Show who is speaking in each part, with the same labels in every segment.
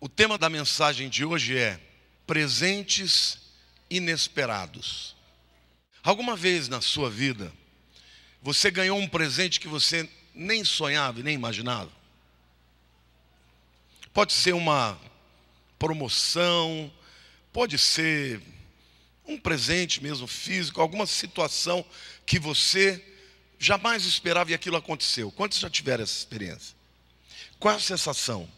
Speaker 1: O tema da mensagem de hoje é presentes inesperados. Alguma vez na sua vida você ganhou um presente que você nem sonhava e nem imaginava? Pode ser uma promoção, pode ser um presente mesmo físico, alguma situação que você jamais esperava e aquilo aconteceu. Quantos já tiveram essa experiência? Qual é a sensação?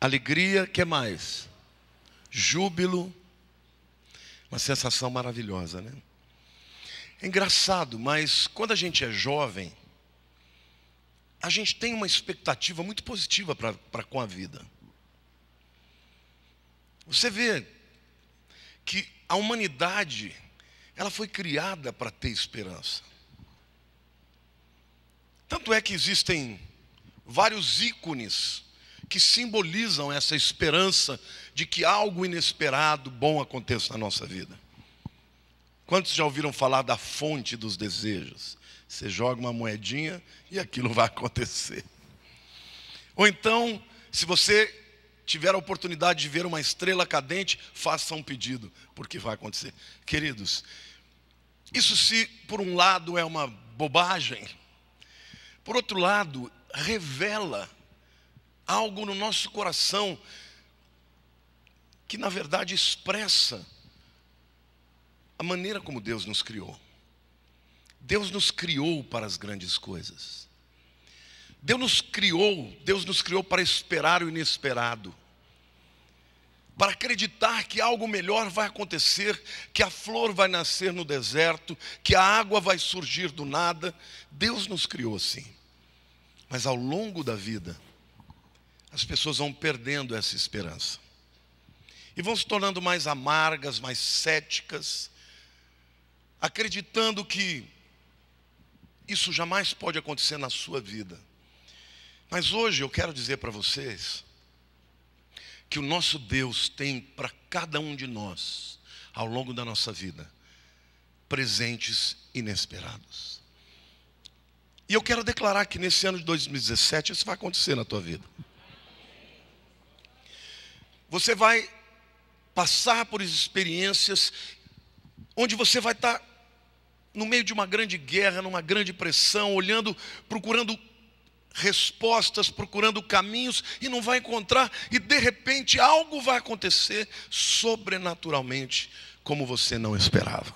Speaker 1: Alegria, que mais? Júbilo. Uma sensação maravilhosa, né? É engraçado, mas quando a gente é jovem, a gente tem uma expectativa muito positiva para com a vida. Você vê que a humanidade, ela foi criada para ter esperança. Tanto é que existem vários ícones que simbolizam essa esperança de que algo inesperado, bom aconteça na nossa vida. Quantos já ouviram falar da fonte dos desejos? Você joga uma moedinha e aquilo vai acontecer. Ou então, se você tiver a oportunidade de ver uma estrela cadente, faça um pedido, porque vai acontecer. Queridos, isso se por um lado é uma bobagem, por outro lado, revela algo no nosso coração que, na verdade, expressa a maneira como Deus nos criou. Deus nos criou para as grandes coisas. Deus nos criou, Deus nos criou para esperar o inesperado para acreditar que algo melhor vai acontecer, que a flor vai nascer no deserto, que a água vai surgir do nada. Deus nos criou assim. Mas ao longo da vida, as pessoas vão perdendo essa esperança. E vão se tornando mais amargas, mais céticas, acreditando que isso jamais pode acontecer na sua vida. Mas hoje eu quero dizer para vocês que o nosso Deus tem para cada um de nós, ao longo da nossa vida, presentes inesperados. E eu quero declarar que nesse ano de 2017 isso vai acontecer na tua vida. Você vai passar por experiências onde você vai estar tá no meio de uma grande guerra, numa grande pressão, olhando, procurando respostas, procurando caminhos e não vai encontrar, e de repente algo vai acontecer sobrenaturalmente, como você não esperava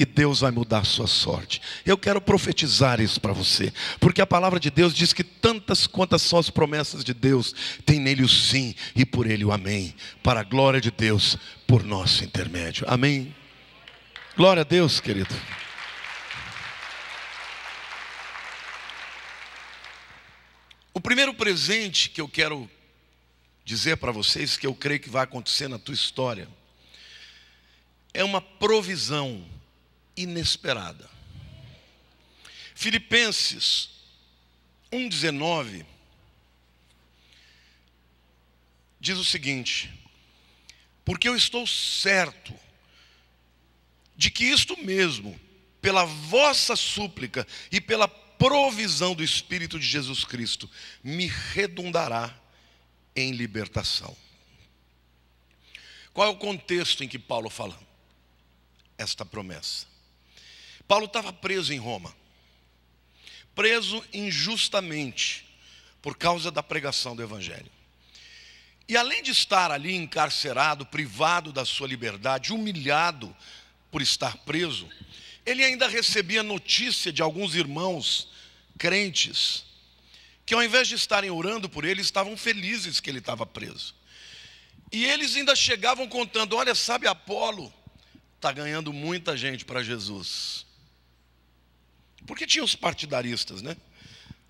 Speaker 1: e Deus vai mudar a sua sorte. Eu quero profetizar isso para você, porque a palavra de Deus diz que tantas quantas são as promessas de Deus, tem nele o sim e por ele o amém, para a glória de Deus, por nosso intermédio. Amém. Glória a Deus, querido. O primeiro presente que eu quero dizer para vocês, que eu creio que vai acontecer na tua história, é uma provisão inesperada. Filipenses 1,19 diz o seguinte: Porque eu estou certo de que isto mesmo, pela vossa súplica e pela provisão do Espírito de Jesus Cristo, me redundará em libertação. Qual é o contexto em que Paulo fala esta promessa? Paulo estava preso em Roma, preso injustamente por causa da pregação do Evangelho. E além de estar ali encarcerado, privado da sua liberdade, humilhado por estar preso, ele ainda recebia notícia de alguns irmãos crentes que, ao invés de estarem orando por ele, estavam felizes que ele estava preso. E eles ainda chegavam contando: Olha, sabe, Apolo está ganhando muita gente para Jesus. Porque tinha os partidaristas, né?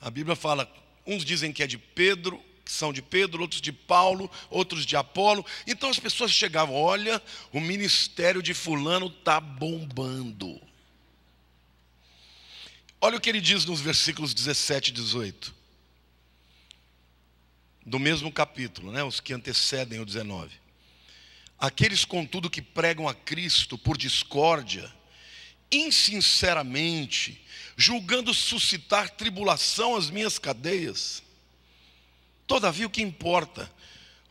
Speaker 1: A Bíblia fala, uns dizem que é de Pedro, que são de Pedro, outros de Paulo, outros de Apolo. Então as pessoas chegavam, olha, o ministério de fulano tá bombando. Olha o que ele diz nos versículos 17 e 18. Do mesmo capítulo, né, os que antecedem o 19. Aqueles, contudo, que pregam a Cristo por discórdia, insinceramente, julgando suscitar tribulação às minhas cadeias. Todavia, o que importa?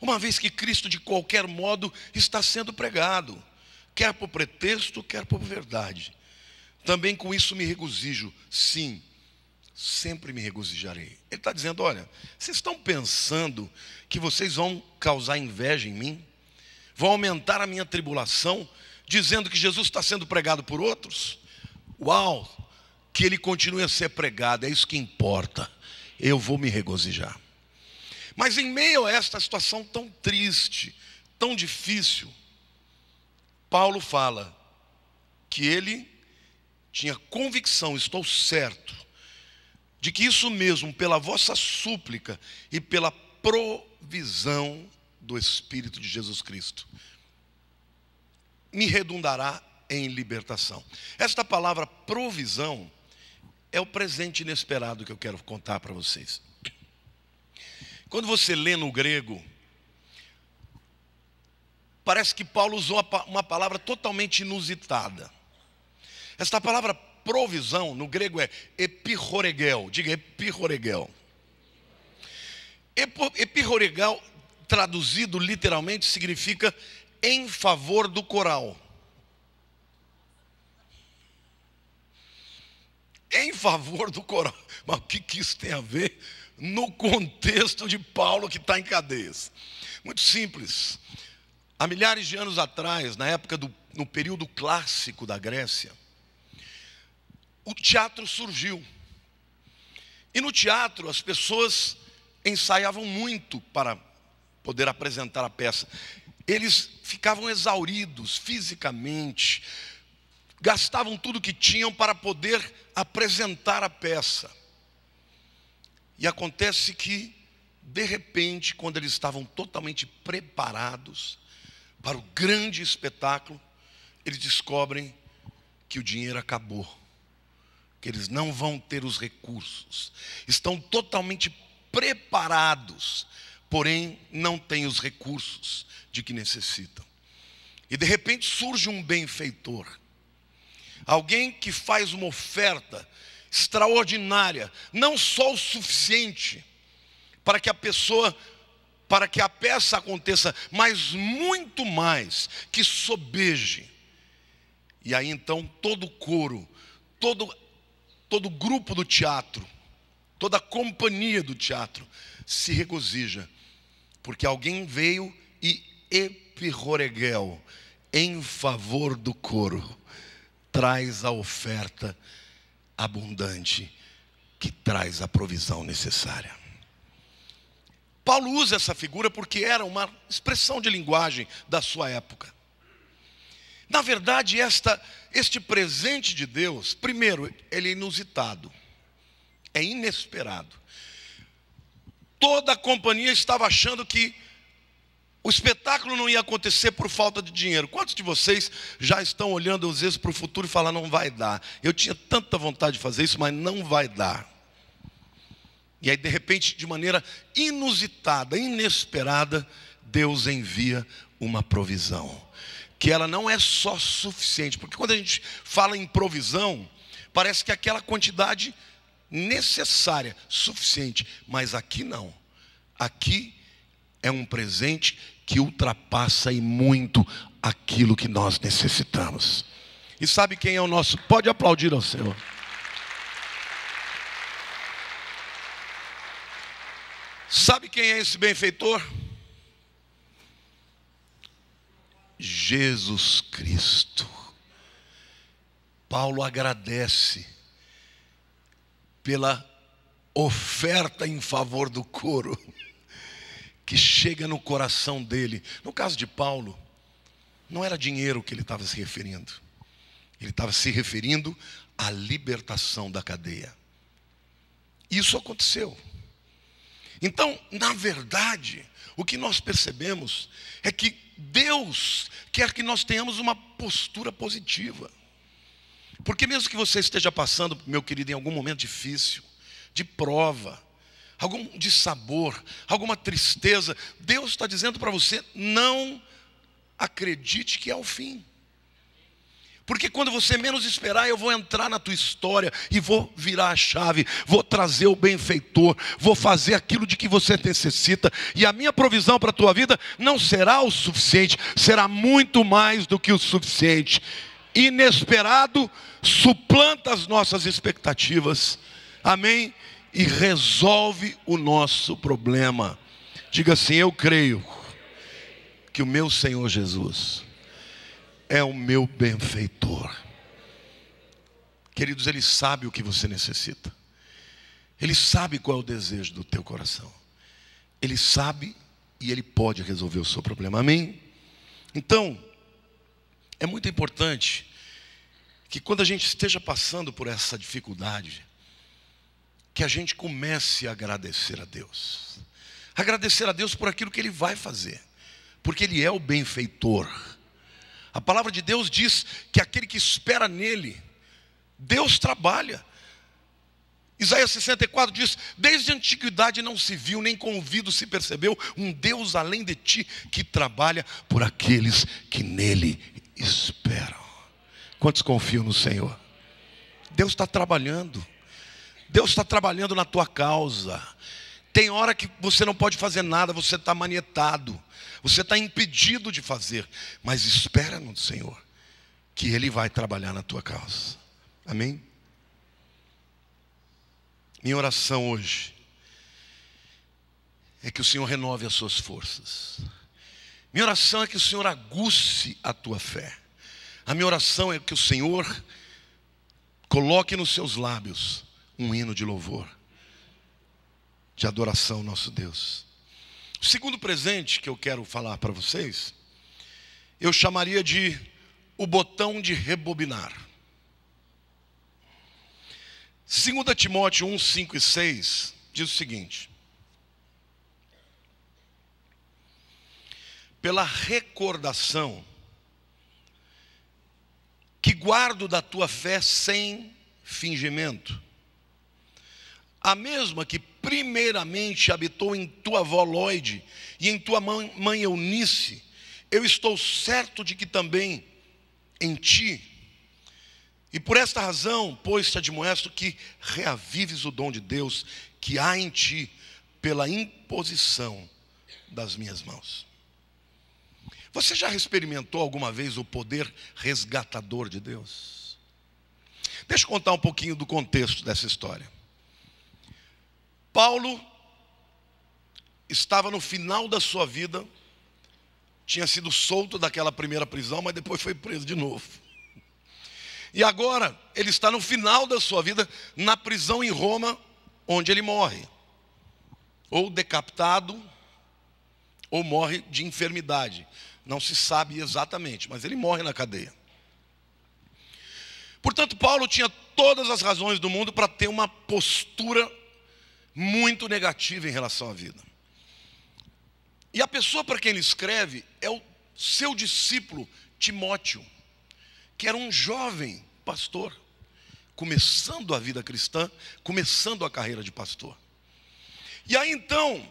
Speaker 1: Uma vez que Cristo, de qualquer modo, está sendo pregado, quer por pretexto, quer por verdade. Também com isso me regozijo, sim, sempre me regozijarei. Ele está dizendo: olha, vocês estão pensando que vocês vão causar inveja em mim? Vão aumentar a minha tribulação? dizendo que Jesus está sendo pregado por outros, uau, que ele continue a ser pregado, é isso que importa. Eu vou me regozijar. Mas em meio a esta situação tão triste, tão difícil, Paulo fala que ele tinha convicção, estou certo, de que isso mesmo, pela vossa súplica e pela provisão do Espírito de Jesus Cristo, me redundará em libertação. Esta palavra provisão é o presente inesperado que eu quero contar para vocês. Quando você lê no grego, parece que Paulo usou uma palavra totalmente inusitada. Esta palavra provisão no grego é epiroregel, diga epiroregel. Epiroregel traduzido literalmente significa em favor do coral. Em favor do coral. Mas o que, que isso tem a ver no contexto de Paulo que está em cadeias? Muito simples. Há milhares de anos atrás, na época do no período clássico da Grécia, o teatro surgiu. E no teatro as pessoas ensaiavam muito para poder apresentar a peça. Eles ficavam exauridos fisicamente, gastavam tudo que tinham para poder apresentar a peça. E acontece que, de repente, quando eles estavam totalmente preparados para o grande espetáculo, eles descobrem que o dinheiro acabou, que eles não vão ter os recursos, estão totalmente preparados porém não têm os recursos de que necessitam. E de repente surge um benfeitor, alguém que faz uma oferta extraordinária, não só o suficiente para que a pessoa, para que a peça aconteça, mas muito mais, que sobeje. E aí então todo o coro, todo todo grupo do teatro, toda a companhia do teatro se regozija porque alguém veio e epiroregel em favor do coro, traz a oferta abundante que traz a provisão necessária. Paulo usa essa figura porque era uma expressão de linguagem da sua época. Na verdade, esta, este presente de Deus, primeiro, ele é inusitado, é inesperado toda a companhia estava achando que o espetáculo não ia acontecer por falta de dinheiro. Quantos de vocês já estão olhando às vezes para o futuro e falando não vai dar? Eu tinha tanta vontade de fazer isso, mas não vai dar. E aí de repente, de maneira inusitada, inesperada, Deus envia uma provisão, que ela não é só suficiente, porque quando a gente fala em provisão, parece que aquela quantidade necessária, suficiente, mas aqui não. Aqui é um presente que ultrapassa e muito aquilo que nós necessitamos. E sabe quem é o nosso? Pode aplaudir ao Senhor. Sabe quem é esse benfeitor? Jesus Cristo. Paulo agradece pela oferta em favor do coro que chega no coração dele. No caso de Paulo, não era dinheiro que ele estava se referindo. Ele estava se referindo à libertação da cadeia. Isso aconteceu. Então, na verdade, o que nós percebemos é que Deus quer que nós tenhamos uma postura positiva. Porque mesmo que você esteja passando, meu querido, em algum momento difícil, de prova, algum dissabor, alguma tristeza, Deus está dizendo para você: não acredite que é o fim. Porque quando você menos esperar, eu vou entrar na tua história e vou virar a chave, vou trazer o benfeitor, vou fazer aquilo de que você necessita, e a minha provisão para a tua vida não será o suficiente, será muito mais do que o suficiente inesperado suplanta as nossas expectativas. Amém? E resolve o nosso problema. Diga assim: Eu creio que o meu Senhor Jesus é o meu benfeitor. Queridos, Ele sabe o que você necessita. Ele sabe qual é o desejo do teu coração. Ele sabe e Ele pode resolver o seu problema. Amém? Então, é muito importante que quando a gente esteja passando por essa dificuldade, que a gente comece a agradecer a Deus. Agradecer a Deus por aquilo que Ele vai fazer, porque Ele é o benfeitor. A palavra de Deus diz que aquele que espera nele, Deus trabalha. Isaías 64 diz: Desde a antiguidade não se viu, nem convido se percebeu, um Deus além de ti que trabalha por aqueles que nele esperam. Quantos confiam no Senhor? Deus está trabalhando. Deus está trabalhando na tua causa. Tem hora que você não pode fazer nada, você está manietado, você está impedido de fazer, mas espera no Senhor, que Ele vai trabalhar na tua causa. Amém? Minha oração hoje é que o Senhor renove as suas forças. Minha oração é que o Senhor aguce a tua fé. A minha oração é que o Senhor coloque nos seus lábios um hino de louvor, de adoração ao nosso Deus. O segundo presente que eu quero falar para vocês, eu chamaria de o botão de rebobinar. 2 Timóteo 1, 5 e 6 diz o seguinte: pela recordação que guardo da tua fé sem fingimento, a mesma que primeiramente habitou em tua avó Lloyd e em tua mãe Eunice, eu estou certo de que também em ti. E por esta razão, pois te admoesto que reavives o dom de Deus que há em ti pela imposição das minhas mãos. Você já experimentou alguma vez o poder resgatador de Deus? Deixa eu contar um pouquinho do contexto dessa história. Paulo estava no final da sua vida, tinha sido solto daquela primeira prisão, mas depois foi preso de novo. E agora ele está no final da sua vida, na prisão em Roma, onde ele morre. Ou decapitado, ou morre de enfermidade. Não se sabe exatamente, mas ele morre na cadeia. Portanto, Paulo tinha todas as razões do mundo para ter uma postura muito negativa em relação à vida. E a pessoa para quem ele escreve é o seu discípulo Timóteo, que era um jovem pastor, começando a vida cristã, começando a carreira de pastor. E aí então,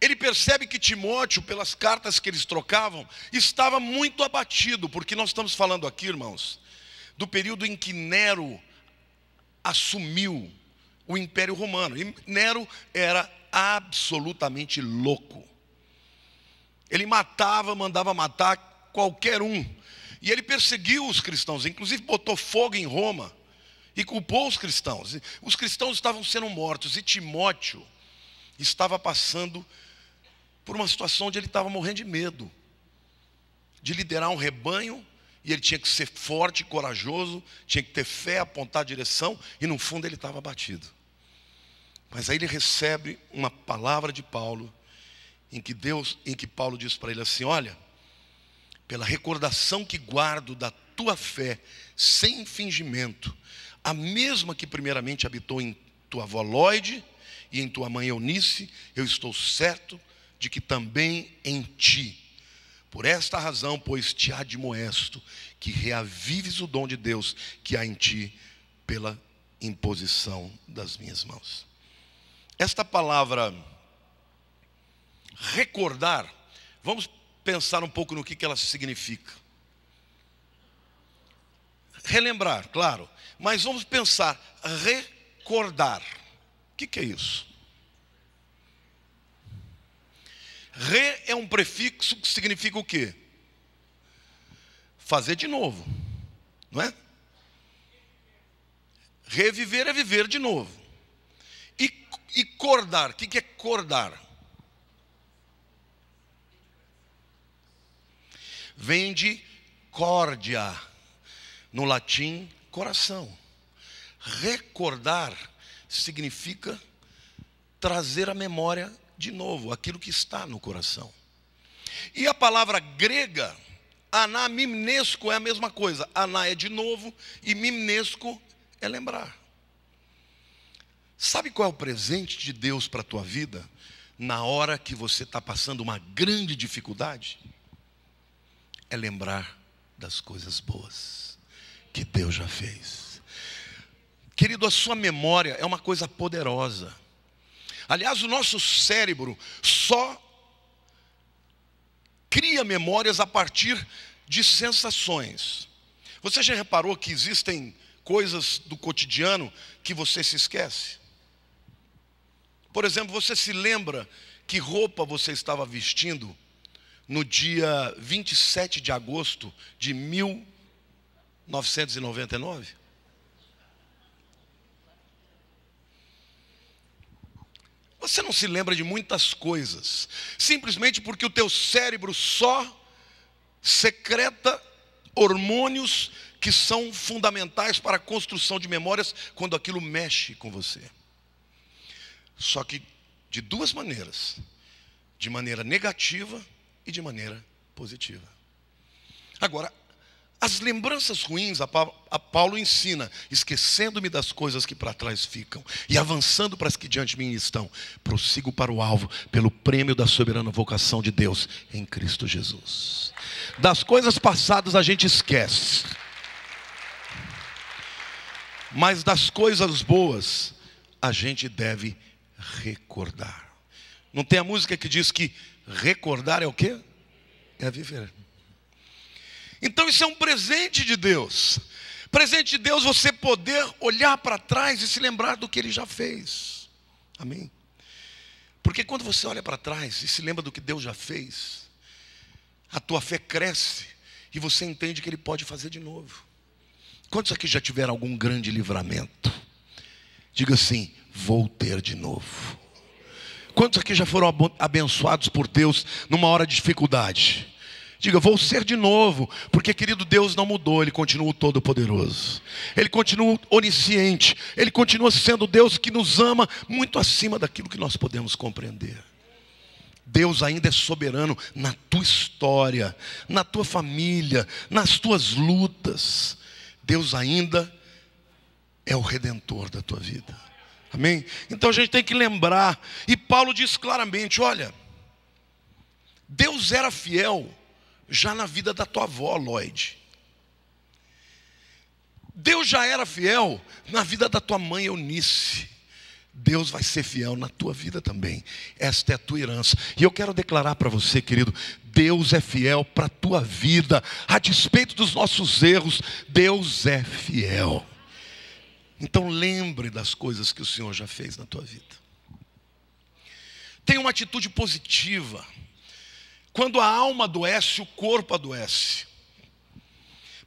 Speaker 1: ele percebe que Timóteo, pelas cartas que eles trocavam, estava muito abatido, porque nós estamos falando aqui, irmãos, do período em que Nero assumiu o Império Romano. E Nero era absolutamente louco. Ele matava, mandava matar qualquer um. E ele perseguiu os cristãos, inclusive botou fogo em Roma e culpou os cristãos. Os cristãos estavam sendo mortos e Timóteo estava passando por uma situação onde ele estava morrendo de medo de liderar um rebanho e ele tinha que ser forte, corajoso, tinha que ter fé, apontar a direção e no fundo ele estava abatido. Mas aí ele recebe uma palavra de Paulo em que Deus, em que Paulo diz para ele assim: "Olha, pela recordação que guardo da tua fé, sem fingimento, a mesma que primeiramente habitou em tua avó Lloyd e em tua mãe Eunice, eu estou certo de que também em ti. Por esta razão, pois te admoesto que reavives o dom de Deus que há em ti pela imposição das minhas mãos. Esta palavra recordar, vamos pensar um pouco no que ela significa. Relembrar, claro, mas vamos pensar, recordar. O que é isso? Re é um prefixo que significa o quê? Fazer de novo, não é? Reviver é viver de novo. E, e cordar, o que, que é cordar? Vem de córdia, no latim, coração. Recordar significa trazer à memória de novo, aquilo que está no coração. E a palavra grega, aná mimnesco, é a mesma coisa. Aná é de novo e mimnesco é lembrar. Sabe qual é o presente de Deus para a tua vida na hora que você está passando uma grande dificuldade? É lembrar das coisas boas que Deus já fez. Querido, a sua memória é uma coisa poderosa. Aliás, o nosso cérebro só cria memórias a partir de sensações. Você já reparou que existem coisas do cotidiano que você se esquece? Por exemplo, você se lembra que roupa você estava vestindo no dia 27 de agosto de 1999? Você não se lembra de muitas coisas, simplesmente porque o teu cérebro só secreta hormônios que são fundamentais para a construção de memórias quando aquilo mexe com você. Só que de duas maneiras: de maneira negativa e de maneira positiva. Agora, as lembranças ruins, a Paulo ensina, esquecendo-me das coisas que para trás ficam e avançando para as que diante de mim estão, prossigo para o alvo, pelo prêmio da soberana vocação de Deus em Cristo Jesus. Das coisas passadas a gente esquece, mas das coisas boas a gente deve recordar. Não tem a música que diz que recordar é o quê? É viver. Então isso é um presente de Deus. Presente de Deus você poder olhar para trás e se lembrar do que ele já fez. Amém? Porque quando você olha para trás e se lembra do que Deus já fez, a tua fé cresce e você entende que ele pode fazer de novo. Quantos aqui já tiveram algum grande livramento? Diga assim: vou ter de novo. Quantos aqui já foram abençoados por Deus numa hora de dificuldade? Diga, vou ser de novo, porque querido Deus não mudou, Ele continua todo-poderoso, Ele continua onisciente, Ele continua sendo Deus que nos ama muito acima daquilo que nós podemos compreender. Deus ainda é soberano na tua história, na tua família, nas tuas lutas. Deus ainda é o redentor da tua vida. Amém? Então a gente tem que lembrar, e Paulo diz claramente: olha, Deus era fiel já na vida da tua avó, Lloyd. Deus já era fiel na vida da tua mãe Eunice. Deus vai ser fiel na tua vida também. Esta é a tua herança. E eu quero declarar para você, querido, Deus é fiel para a tua vida. A despeito dos nossos erros, Deus é fiel. Então lembre das coisas que o Senhor já fez na tua vida. Tenha uma atitude positiva. Quando a alma adoece, o corpo adoece.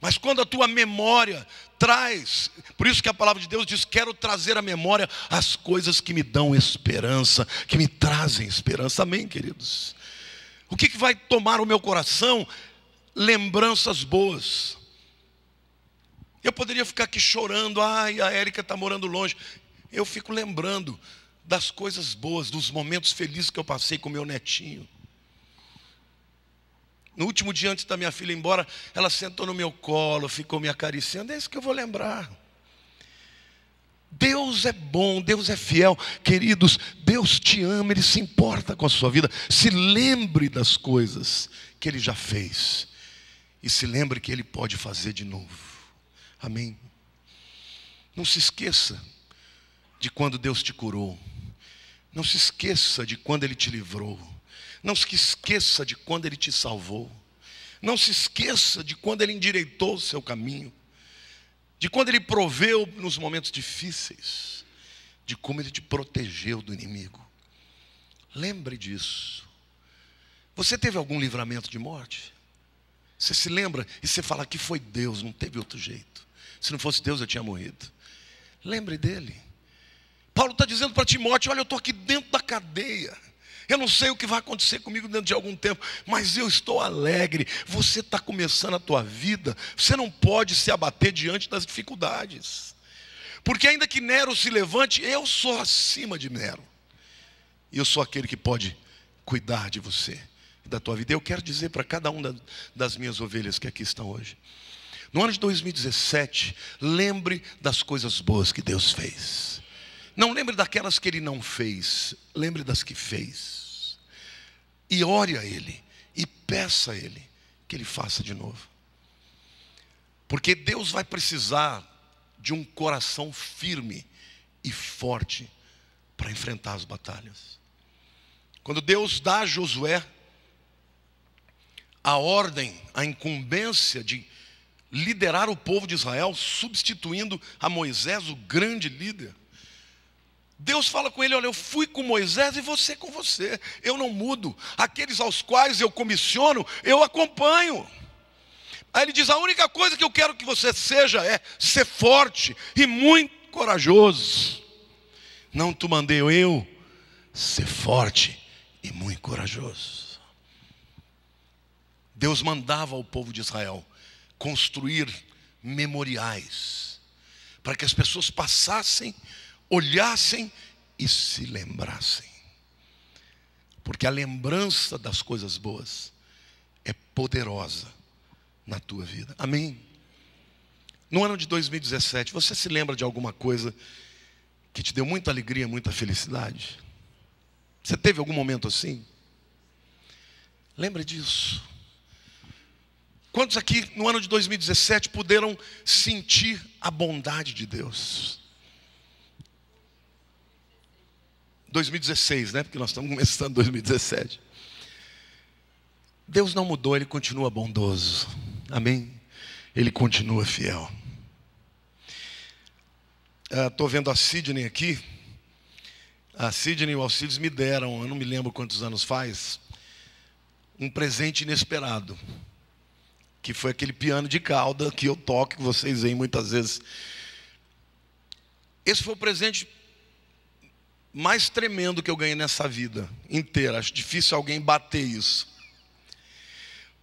Speaker 1: Mas quando a tua memória traz, por isso que a palavra de Deus diz: quero trazer à memória as coisas que me dão esperança, que me trazem esperança. Amém, queridos? O que, que vai tomar o meu coração? Lembranças boas. Eu poderia ficar aqui chorando, ai, a Érica está morando longe. Eu fico lembrando das coisas boas, dos momentos felizes que eu passei com meu netinho. No último dia antes da minha filha ir embora, ela sentou no meu colo, ficou me acariciando. É isso que eu vou lembrar. Deus é bom, Deus é fiel. Queridos, Deus te ama, Ele se importa com a sua vida. Se lembre das coisas que Ele já fez. E se lembre que Ele pode fazer de novo. Amém. Não se esqueça de quando Deus te curou. Não se esqueça de quando Ele te livrou. Não se esqueça de quando ele te salvou. Não se esqueça de quando ele endireitou o seu caminho. De quando ele proveu nos momentos difíceis. De como ele te protegeu do inimigo. Lembre disso. Você teve algum livramento de morte? Você se lembra e você fala que foi Deus, não teve outro jeito. Se não fosse Deus, eu tinha morrido. Lembre dele. Paulo está dizendo para Timóteo: Olha, eu estou aqui dentro da cadeia. Eu não sei o que vai acontecer comigo dentro de algum tempo, mas eu estou alegre. Você está começando a tua vida, você não pode se abater diante das dificuldades. Porque ainda que Nero se levante, eu sou acima de Nero. E eu sou aquele que pode cuidar de você e da tua vida. Eu quero dizer para cada uma das minhas ovelhas que aqui estão hoje. No ano de 2017, lembre das coisas boas que Deus fez. Não lembre daquelas que ele não fez, lembre das que fez e ore a Ele e peça a Ele que Ele faça de novo. Porque Deus vai precisar de um coração firme e forte para enfrentar as batalhas. Quando Deus dá a Josué a ordem, a incumbência de liderar o povo de Israel, substituindo a Moisés, o grande líder, Deus fala com ele: Olha, eu fui com Moisés e você com você. Eu não mudo. Aqueles aos quais eu comissiono, eu acompanho. Aí ele diz: A única coisa que eu quero que você seja é ser forte e muito corajoso. Não te mandei eu ser forte e muito corajoso. Deus mandava ao povo de Israel construir memoriais para que as pessoas passassem olhassem e se lembrassem. Porque a lembrança das coisas boas é poderosa na tua vida. Amém? No ano de 2017, você se lembra de alguma coisa que te deu muita alegria, muita felicidade? Você teve algum momento assim? Lembra disso. Quantos aqui no ano de 2017 puderam sentir a bondade de Deus? 2016, né? Porque nós estamos começando 2017. Deus não mudou, ele continua bondoso. Amém? Ele continua fiel. Estou ah, vendo a Sidney aqui. A Sidney e o Alcides me deram, eu não me lembro quantos anos faz, um presente inesperado. Que foi aquele piano de cauda que eu toco, que vocês veem muitas vezes. Esse foi o presente mais tremendo que eu ganhei nessa vida inteira. Acho difícil alguém bater isso.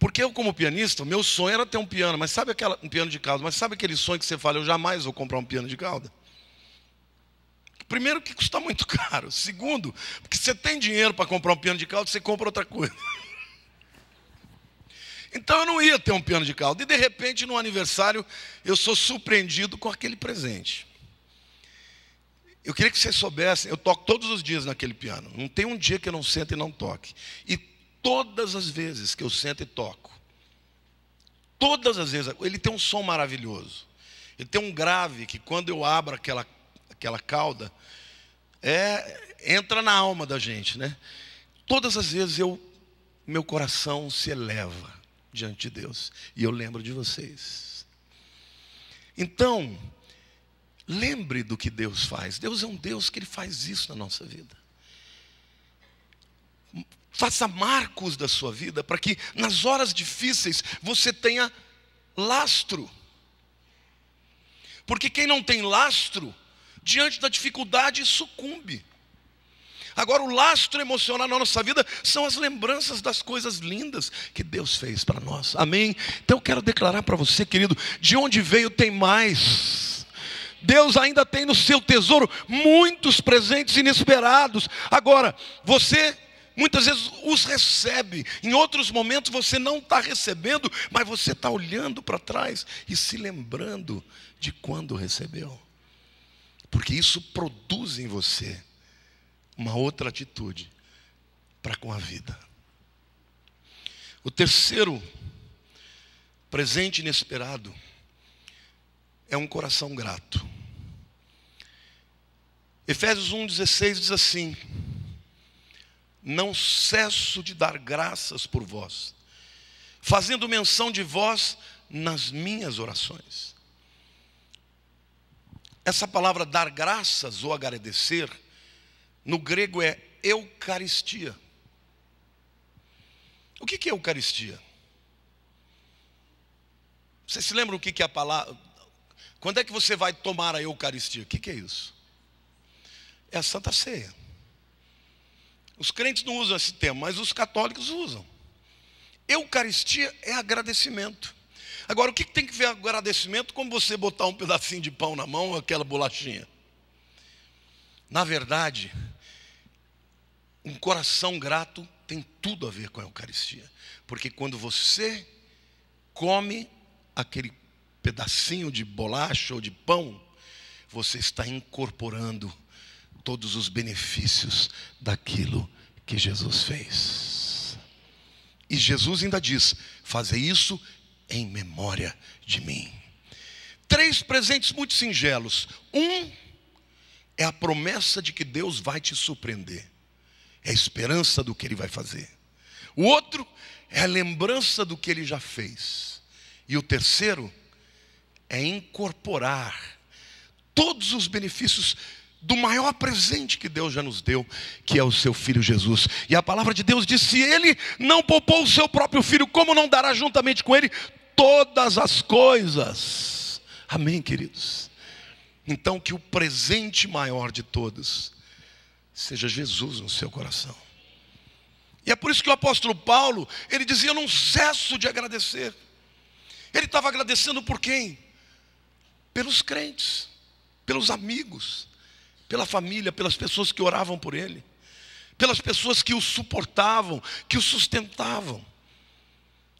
Speaker 1: Porque eu, como pianista, meu sonho era ter um piano, mas sabe aquela, um piano de cauda, mas sabe aquele sonho que você fala, eu jamais vou comprar um piano de cauda? Primeiro, que custa muito caro. Segundo, porque você tem dinheiro para comprar um piano de cauda, você compra outra coisa. Então eu não ia ter um piano de cauda. E de repente, no aniversário, eu sou surpreendido com aquele presente. Eu queria que vocês soubessem, eu toco todos os dias naquele piano. Não tem um dia que eu não sento e não toque. E todas as vezes que eu sento e toco, todas as vezes, ele tem um som maravilhoso. Ele tem um grave que quando eu abro aquela, aquela cauda, é, entra na alma da gente, né? Todas as vezes eu, meu coração se eleva diante de Deus e eu lembro de vocês. Então, Lembre do que Deus faz. Deus é um Deus que Ele faz isso na nossa vida. Faça marcos da sua vida para que nas horas difíceis você tenha lastro. Porque quem não tem lastro, diante da dificuldade, sucumbe. Agora, o lastro emocional na nossa vida são as lembranças das coisas lindas que Deus fez para nós. Amém? Então, eu quero declarar para você, querido, de onde veio tem mais. Deus ainda tem no seu tesouro muitos presentes inesperados. Agora, você muitas vezes os recebe, em outros momentos você não está recebendo, mas você está olhando para trás e se lembrando de quando recebeu, porque isso produz em você uma outra atitude para com a vida. O terceiro presente inesperado é um coração grato. Efésios 1,16 diz assim: Não cesso de dar graças por vós, fazendo menção de vós nas minhas orações. Essa palavra dar graças ou agradecer, no grego é eucaristia. O que é eucaristia? Você se lembra o que é a palavra, quando é que você vai tomar a Eucaristia? O que, que é isso? É a Santa Ceia. Os crentes não usam esse termo, mas os católicos usam. Eucaristia é agradecimento. Agora, o que tem que ver agradecimento como você botar um pedacinho de pão na mão, aquela bolachinha? Na verdade, um coração grato tem tudo a ver com a Eucaristia, porque quando você come aquele pedacinho de bolacha ou de pão, você está incorporando todos os benefícios daquilo que Jesus fez. E Jesus ainda diz: fazer isso em memória de mim. Três presentes muito singelos. Um é a promessa de que Deus vai te surpreender, é a esperança do que Ele vai fazer. O outro é a lembrança do que Ele já fez. E o terceiro é incorporar todos os benefícios do maior presente que Deus já nos deu, que é o seu filho Jesus. E a palavra de Deus diz: se ele não poupou o seu próprio filho, como não dará juntamente com ele todas as coisas? Amém, queridos. Então que o presente maior de todos seja Jesus no seu coração. E é por isso que o apóstolo Paulo, ele dizia: "Eu não cesso de agradecer". Ele estava agradecendo por quem? pelos crentes, pelos amigos, pela família, pelas pessoas que oravam por ele, pelas pessoas que o suportavam, que o sustentavam.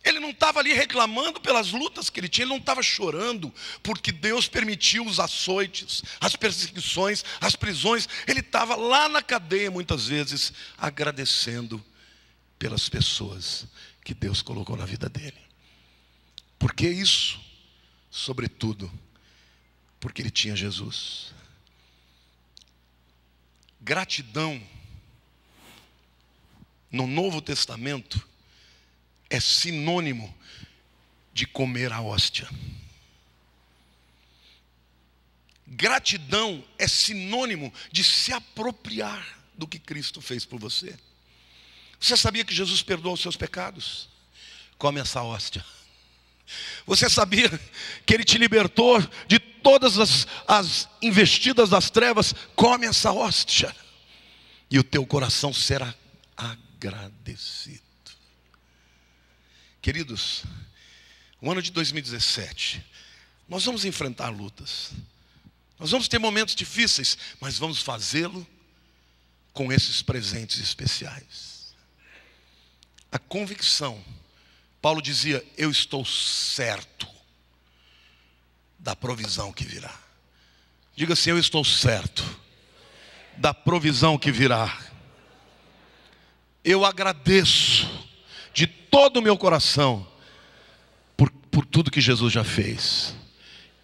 Speaker 1: Ele não estava ali reclamando pelas lutas que ele tinha, ele não estava chorando porque Deus permitiu os açoites, as perseguições, as prisões. Ele estava lá na cadeia muitas vezes agradecendo pelas pessoas que Deus colocou na vida dele. Porque isso, sobretudo, porque ele tinha Jesus. Gratidão no Novo Testamento é sinônimo de comer a hóstia. Gratidão é sinônimo de se apropriar do que Cristo fez por você. Você sabia que Jesus perdoou os seus pecados? Come essa hóstia. Você sabia que Ele te libertou de todas as, as investidas das trevas, come essa hóstia, e o teu coração será agradecido. Queridos, o ano de 2017, nós vamos enfrentar lutas, nós vamos ter momentos difíceis, mas vamos fazê-lo com esses presentes especiais. A convicção, Paulo dizia: Eu estou certo da provisão que virá. Diga assim: Eu estou certo da provisão que virá. Eu agradeço de todo o meu coração por, por tudo que Jesus já fez.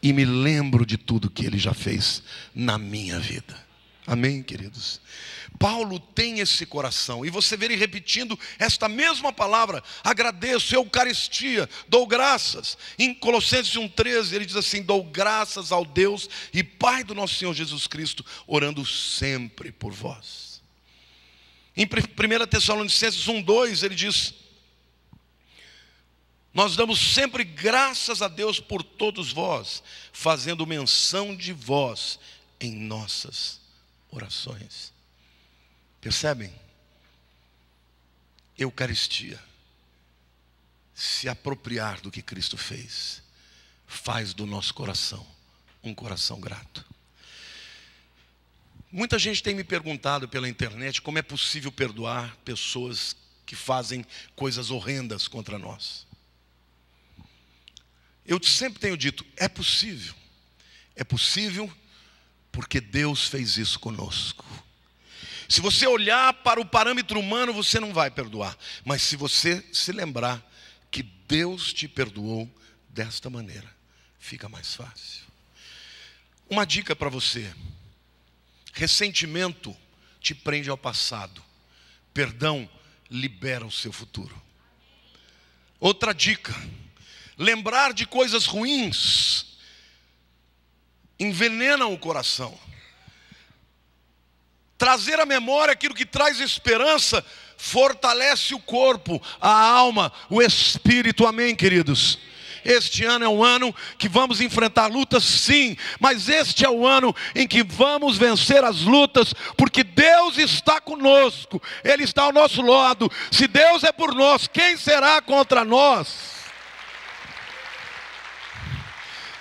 Speaker 1: E me lembro de tudo que ele já fez na minha vida. Amém, queridos? Paulo tem esse coração, e você vê ele repetindo esta mesma palavra: agradeço, Eucaristia, dou graças. Em Colossenses 1,13 ele diz assim: dou graças ao Deus e Pai do nosso Senhor Jesus Cristo, orando sempre por vós. Em 1 Tessalonicenses 1,2 ele diz: nós damos sempre graças a Deus por todos vós, fazendo menção de vós em nossas orações. Percebem? Eucaristia. Se apropriar do que Cristo fez, faz do nosso coração um coração grato. Muita gente tem me perguntado pela internet como é possível perdoar pessoas que fazem coisas horrendas contra nós. Eu sempre tenho dito: é possível. É possível porque Deus fez isso conosco. Se você olhar para o parâmetro humano, você não vai perdoar. Mas se você se lembrar que Deus te perdoou desta maneira, fica mais fácil. Uma dica para você: ressentimento te prende ao passado, perdão libera o seu futuro. Outra dica: lembrar de coisas ruins envenenam o coração. Trazer à memória aquilo que traz esperança fortalece o corpo, a alma, o espírito. Amém, queridos? Este ano é um ano que vamos enfrentar lutas, sim, mas este é o ano em que vamos vencer as lutas, porque Deus está conosco, Ele está ao nosso lado. Se Deus é por nós, quem será contra nós?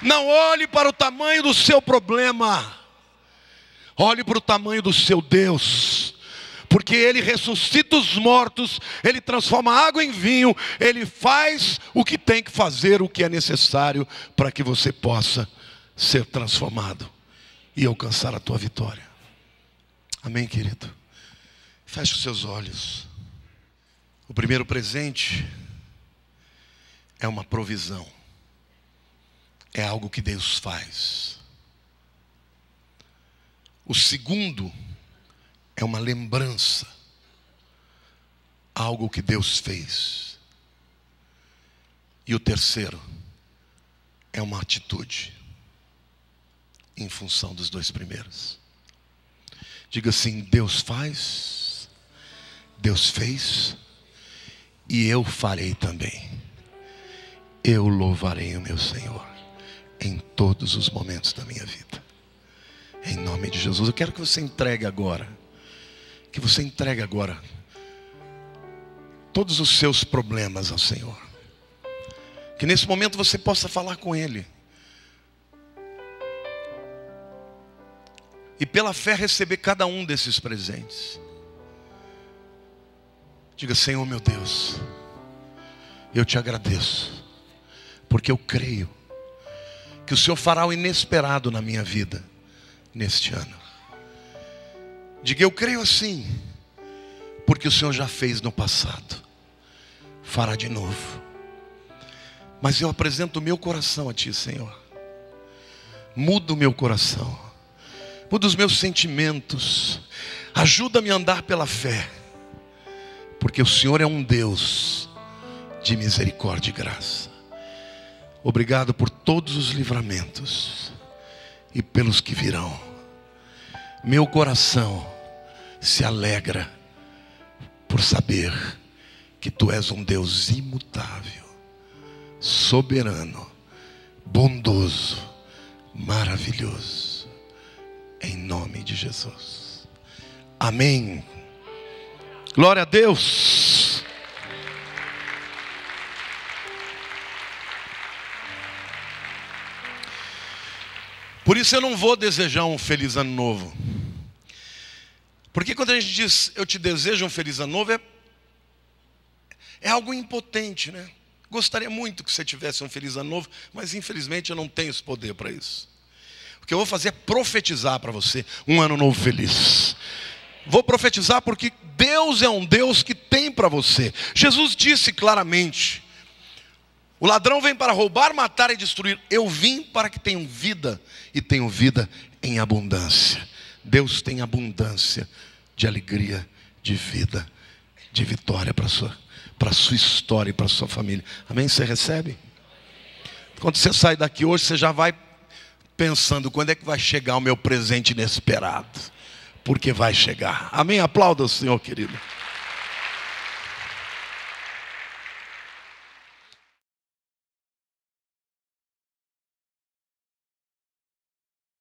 Speaker 1: Não olhe para o tamanho do seu problema. Olhe para o tamanho do seu Deus. Porque ele ressuscita os mortos, ele transforma água em vinho, ele faz o que tem que fazer, o que é necessário para que você possa ser transformado e alcançar a tua vitória. Amém, querido. Feche os seus olhos. O primeiro presente é uma provisão é algo que Deus faz. O segundo é uma lembrança, algo que Deus fez. E o terceiro é uma atitude, em função dos dois primeiros. Diga assim: Deus faz, Deus fez, e eu farei também. Eu louvarei o meu Senhor em todos os momentos da minha vida. Em nome de Jesus, eu quero que você entregue agora. Que você entregue agora todos os seus problemas ao Senhor. Que nesse momento você possa falar com Ele. E pela fé receber cada um desses presentes. Diga, Senhor meu Deus, eu te agradeço, porque eu creio que o Senhor fará o inesperado na minha vida neste ano. Diga, eu creio assim, porque o Senhor já fez no passado, fará de novo. Mas eu apresento o meu coração a Ti, Senhor. Muda o meu coração, muda os meus sentimentos, ajuda-me a andar pela fé, porque o Senhor é um Deus de misericórdia e graça. Obrigado por todos os livramentos e pelos que virão. Meu coração se alegra por saber que tu és um Deus imutável, soberano, bondoso, maravilhoso. Em nome de Jesus. Amém. Glória a Deus. Por isso eu não vou desejar um feliz ano novo. Porque quando a gente diz eu te desejo um feliz ano novo, é, é algo impotente, né? Gostaria muito que você tivesse um feliz ano novo, mas infelizmente eu não tenho esse poder para isso. O que eu vou fazer é profetizar para você um ano novo feliz. Vou profetizar porque Deus é um Deus que tem para você. Jesus disse claramente: o ladrão vem para roubar, matar e destruir. Eu vim para que tenham vida e tenham vida em abundância. Deus tem abundância de alegria, de vida, de vitória para a sua, para a sua história e para a sua família. Amém? Você recebe? Quando você sai daqui hoje, você já vai pensando quando é que vai chegar o meu presente inesperado. Porque vai chegar. Amém? Aplauda o Senhor, querido.